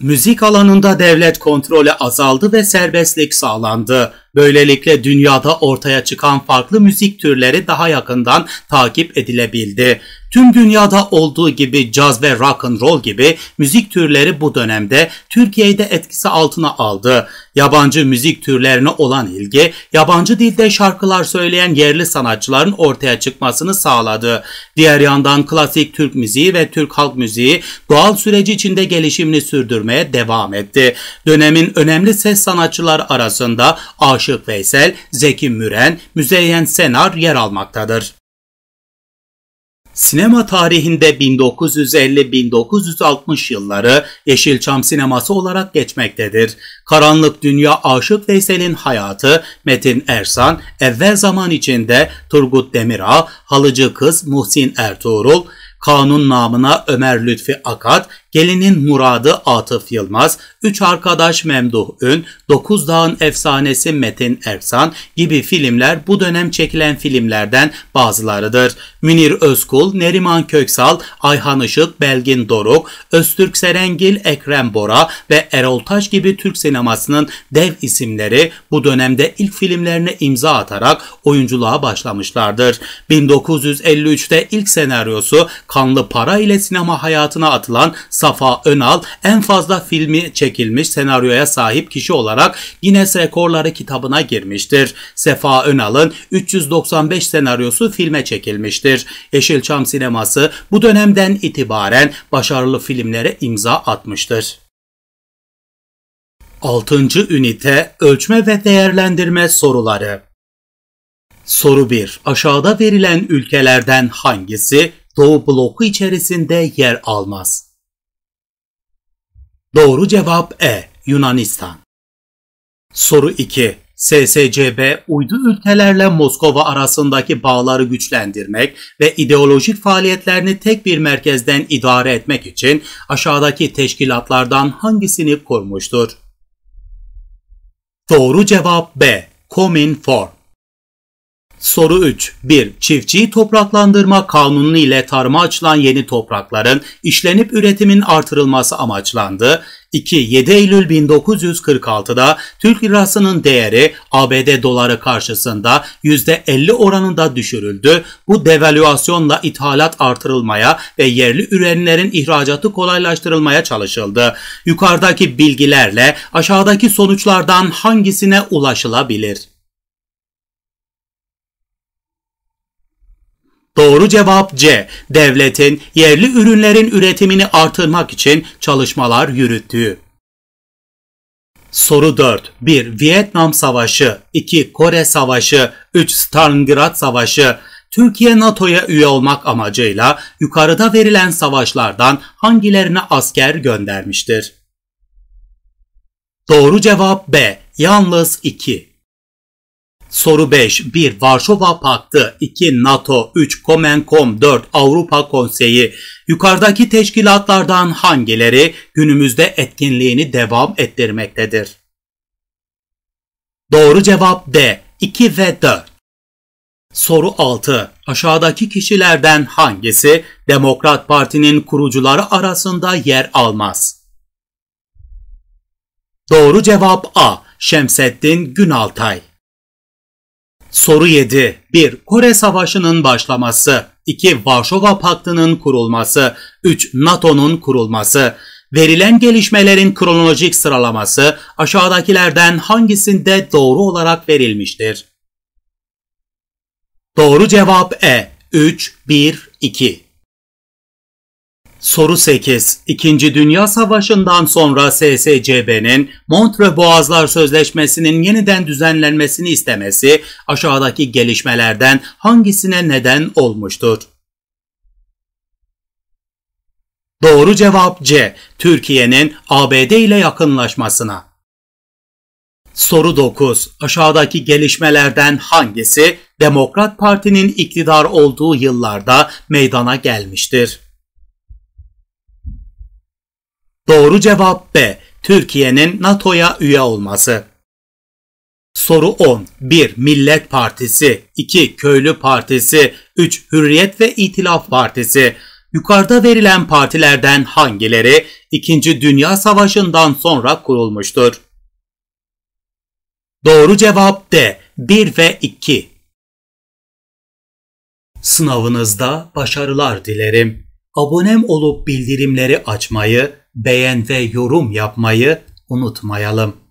Müzik alanında devlet kontrolü azaldı ve serbestlik sağlandı. Böylelikle dünyada ortaya çıkan farklı müzik türleri daha yakından takip edilebildi. Tüm dünyada olduğu gibi caz ve rock and roll gibi müzik türleri bu dönemde Türkiye'de etkisi altına aldı. Yabancı müzik türlerine olan ilgi, yabancı dilde şarkılar söyleyen yerli sanatçıların ortaya çıkmasını sağladı. Diğer yandan klasik Türk müziği ve Türk halk müziği doğal süreci içinde gelişimini sürdürmeye devam etti. Dönemin önemli ses sanatçıları arasında Aşık Veysel, Zeki Müren, Müzeyyen Senar yer almaktadır. Sinema tarihinde 1950-1960 yılları Yeşilçam sineması olarak geçmektedir. Karanlık Dünya Aşık Veysel'in hayatı, Metin Ersan, Evvel Zaman içinde Turgut Demirağ, Halıcı Kız Muhsin Ertuğrul, Kanun namına Ömer Lütfi Akat, Gelinin Muradı Atıf Yılmaz, Üç Arkadaş Memduh Ün, Dokuz Dağın Efsanesi Metin Ersan gibi filmler bu dönem çekilen filmlerden bazılarıdır. Münir Özkul, Neriman Köksal, Ayhan Işık, Belgin Doruk, Öztürk Serengil, Ekrem Bora ve Erol Taş gibi Türk sinemasının dev isimleri bu dönemde ilk filmlerine imza atarak oyunculuğa başlamışlardır. 1953'te ilk senaryosu kanlı para ile sinema hayatına atılan Safa Önal en fazla filmi çekilmiş senaryoya sahip kişi olarak Guinness Rekorları kitabına girmiştir. Safa Önal'ın 395 senaryosu filme çekilmiştir. Yeşilçam sineması bu dönemden itibaren başarılı filmlere imza atmıştır. 6. Ünite Ölçme ve Değerlendirme Soruları Soru 1. Aşağıda verilen ülkelerden hangisi Doğu bloku içerisinde yer almaz. Doğru cevap E. Yunanistan. Soru 2. SSCB uydu ülkelerle Moskova arasındaki bağları güçlendirmek ve ideolojik faaliyetlerini tek bir merkezden idare etmek için aşağıdaki teşkilatlardan hangisini kurmuştur? Doğru cevap B. Kominform. Soru 3. 1. Çiftçiyi topraklandırma kanunu ile tarıma açılan yeni toprakların işlenip üretimin artırılması amaçlandı. 2. 7 Eylül 1946'da Türk lirasının değeri ABD doları karşısında %50 oranında düşürüldü. Bu devalüasyonla ithalat artırılmaya ve yerli ürünlerin ihracatı kolaylaştırılmaya çalışıldı. Yukarıdaki bilgilerle aşağıdaki sonuçlardan hangisine ulaşılabilir? Doğru cevap C. Devletin yerli ürünlerin üretimini artırmak için çalışmalar yürüttüğü. Soru 4. 1. Vietnam Savaşı 2. Kore Savaşı 3. Stalingrad Savaşı Türkiye NATO'ya üye olmak amacıyla yukarıda verilen savaşlardan hangilerine asker göndermiştir? Doğru cevap B. Yalnız 2. Soru 5. 1. Varşova Paktı 2. NATO 3. Komenkom, 4. Avrupa Konseyi Yukarıdaki teşkilatlardan hangileri günümüzde etkinliğini devam ettirmektedir? Doğru cevap D. 2 ve 4. Soru 6. Aşağıdaki kişilerden hangisi Demokrat Parti'nin kurucuları arasında yer almaz? Doğru cevap A. Şemseddin Günaltay Soru 7. 1. Kore Savaşı'nın başlaması. 2. Varşova Paktı'nın kurulması. 3. NATO'nun kurulması. Verilen gelişmelerin kronolojik sıralaması aşağıdakilerden hangisinde doğru olarak verilmiştir? Doğru cevap E. 3, 1, 2. Soru 8. İkinci Dünya Savaşı'ndan sonra SSCB'nin Montre Boğazlar Sözleşmesi'nin yeniden düzenlenmesini istemesi aşağıdaki gelişmelerden hangisine neden olmuştur? Doğru cevap C. Türkiye'nin ABD ile yakınlaşmasına. Soru 9. Aşağıdaki gelişmelerden hangisi Demokrat Parti'nin iktidar olduğu yıllarda meydana gelmiştir? Doğru cevap B. Türkiye'nin NATO'ya üye olması. Soru 10. 1. Millet Partisi 2. Köylü Partisi 3. Hürriyet ve İtilaf Partisi Yukarıda verilen partilerden hangileri 2. Dünya Savaşı'ndan sonra kurulmuştur? Doğru cevap D. 1 ve 2. Sınavınızda başarılar dilerim. Abonem olup bildirimleri açmayı beğen ve yorum yapmayı unutmayalım.